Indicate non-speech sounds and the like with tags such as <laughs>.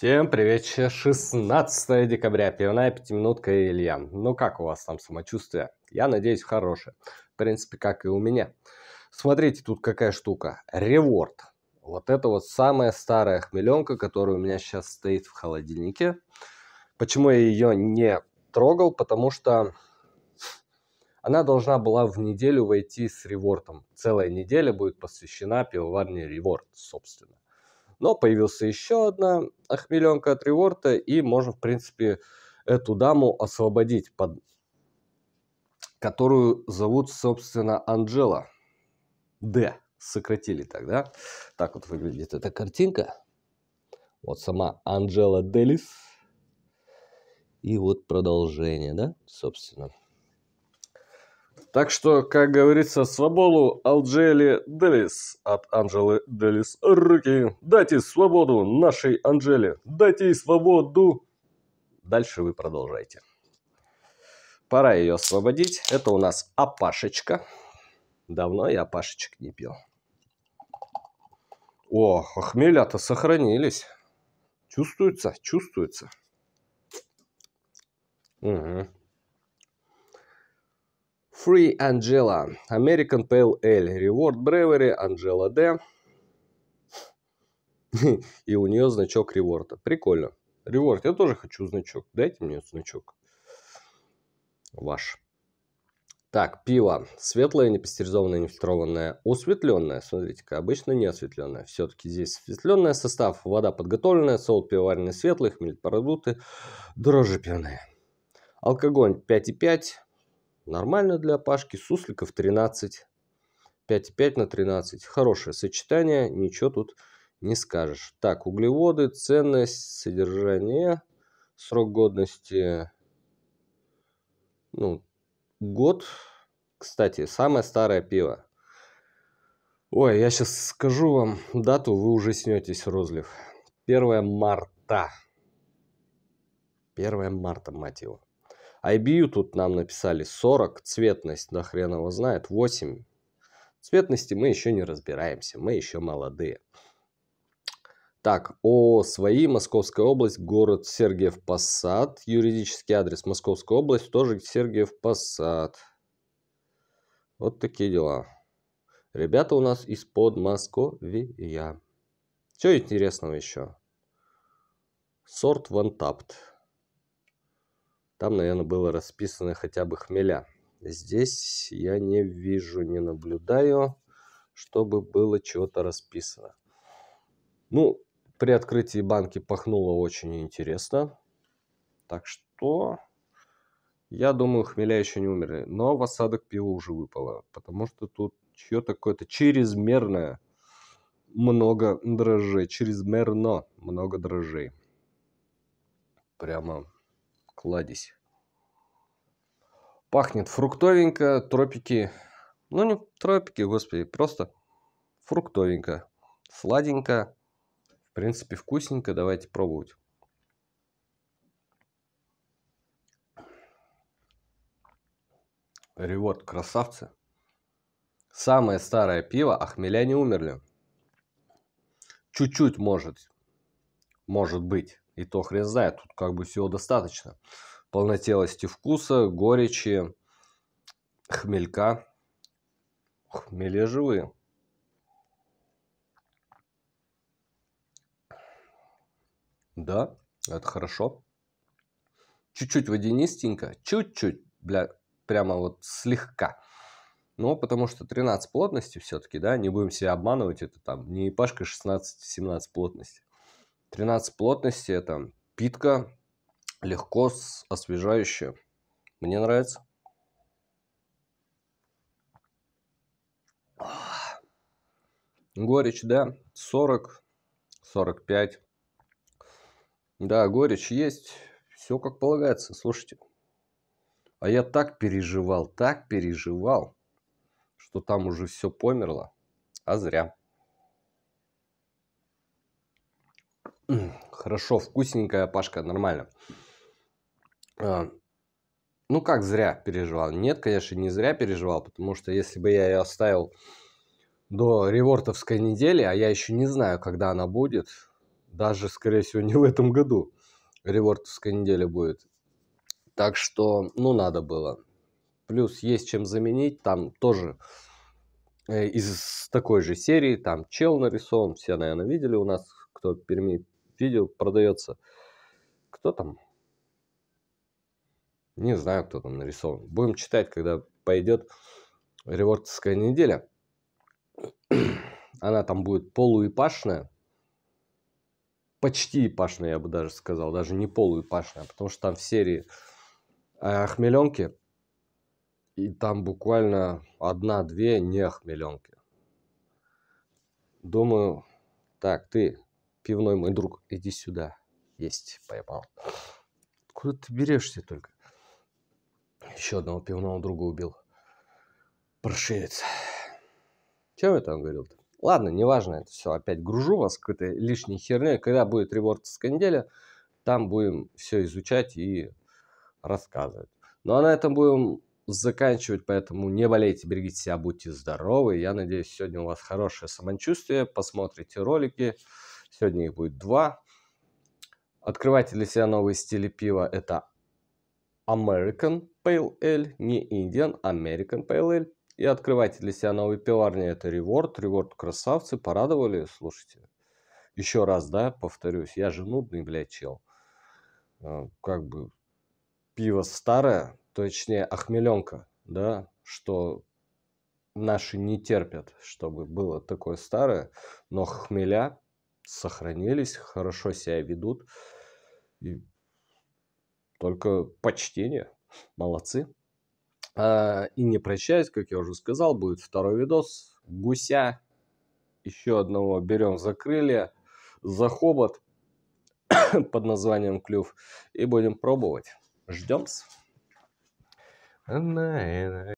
Всем привет, 16 декабря, пивная пятиминутка и Илья. Ну как у вас там самочувствие? Я надеюсь, хорошее. В принципе, как и у меня. Смотрите, тут какая штука. Реворд. Вот это вот самая старая хмеленка, которая у меня сейчас стоит в холодильнике. Почему я ее не трогал? Потому что она должна была в неделю войти с ревортом. Целая неделя будет посвящена пивоварне реворд, собственно. Но появился еще одна охмеленка от реворта, и можно, в принципе, эту даму освободить, под... которую зовут, собственно, Анжела. Д. Сократили тогда. Так вот выглядит эта картинка. Вот сама Анжела Делис. И вот продолжение, да, собственно. Так что, как говорится, свободу Алджели Делис от Анжелы Делис руки. Дайте свободу нашей Анжеле. Дайте ей свободу. Дальше вы продолжайте. Пора ее освободить. Это у нас Апашечка. Давно я Апашечек не пил. О, хмеля-то сохранились. Чувствуется, чувствуется. Угу. Free Angela, American Pale Ale, Reward Brewery, Angela D. <laughs> И у нее значок реворда. Прикольно. Реворд, я тоже хочу значок. Дайте мне значок. Ваш. Так, пиво. Светлое, непастеризованное, нефильтрованное. Осветленное, смотрите-ка, обычно не осветленное. Все-таки здесь осветленное. Состав вода подготовленная, солод пивоваренный светлый, хмельпродукты, дрожжи пивные. Алкоголь 5,5, Нормально для Пашки. Сусликов 13. 5,5 на 13. Хорошее сочетание. Ничего тут не скажешь. Так, углеводы, ценность, содержание, срок годности. Ну, год. Кстати, самое старое пиво. Ой, я сейчас скажу вам дату, вы уже снетесь, розлив. 1 марта. 1 марта, мать его. IBU тут нам написали 40, цветность, да хрен его знает, 8. Цветности мы еще не разбираемся, мы еще молодые. Так, о свои, Московская область, город Сергиев Посад, юридический адрес Московская область, тоже Сергиев Посад. Вот такие дела. Ребята у нас из Подмосковья. Что интересного еще? Сорт вантапт. Там, наверное, было расписано хотя бы хмеля. Здесь я не вижу, не наблюдаю, чтобы было чего-то расписано. Ну, при открытии банки пахнуло очень интересно. Так что, я думаю, хмеля еще не умерли. Но в осадок пива уже выпало, потому что тут чье-то какое-то чрезмерное много дрожжей, чрезмерно много дрожжей. Прямо кладезь. Пахнет фруктовенько, тропики. Ну, не тропики, господи, просто фруктовенько. Сладенько. В принципе, вкусненько. Давайте пробовать. Ревод, красавцы. Самое старое пиво, ахмеля не умерли. Чуть-чуть может, может быть. И то хрен знает, тут как бы всего достаточно. Полнотелости вкуса, горечи, хмелька. Хмели живые. Да, это хорошо. Чуть-чуть водянистенько, чуть-чуть, бля, прямо вот слегка. Но ну, потому что 13 плотности все-таки, да, не будем себя обманывать, это там не пашка 16-17 плотности. 13 плотности это питка, легко освежающая. Мне нравится. Горечь, да, 40, 45. Да, горечь есть, все как полагается, слушайте. А я так переживал, так переживал, что там уже все померло, а зря. Хорошо, вкусненькая пашка, нормально. А, ну как зря переживал? Нет, конечно, не зря переживал, потому что если бы я ее оставил до ревортовской недели, а я еще не знаю, когда она будет, даже, скорее всего, не в этом году ревортовская неделя будет. Так что, ну, надо было. Плюс есть чем заменить, там тоже э, из такой же серии, там чел нарисован, все, наверное, видели у нас, кто в Перми видел, продается. Кто там? Не знаю, кто там нарисован. Будем читать, когда пойдет ревордская неделя. <clears throat> Она там будет полуэпашная. Почти эпашная, я бы даже сказал. Даже не полуэпашная, потому что там в серии э, хмеленки. И там буквально одна-две не хмеленки. Думаю, так, ты, пивной, мой друг, иди сюда. Есть, поймал. Куда ты берешься только? Еще одного пивного друга убил. Паршивец. Чем это он говорил-то? Ладно, неважно, это все. Опять гружу вас какой-то лишней херней. Когда будет ревордовская неделя, там будем все изучать и рассказывать. Ну а на этом будем заканчивать, поэтому не болейте, берегите себя, будьте здоровы. Я надеюсь, сегодня у вас хорошее самочувствие, посмотрите ролики. Сегодня их будет два. Открывайте для себя новые стили пива. Это American Pale Ale, не Indian, American Pale Ale. И открывайте для себя новые пиварни. Это Reward. Reward красавцы. Порадовали, слушайте. Еще раз, да, повторюсь. Я же нудный, блядь, чел. Э, как бы пиво старое, точнее охмеленка, да, что наши не терпят, чтобы было такое старое, но хмеля сохранились, хорошо себя ведут. И только почтение. Молодцы. А, и не прощаясь, как я уже сказал, будет второй видос. Гуся. Еще одного берем за крылья, за хобот <coughs> под названием клюв. И будем пробовать. Ждем. -с.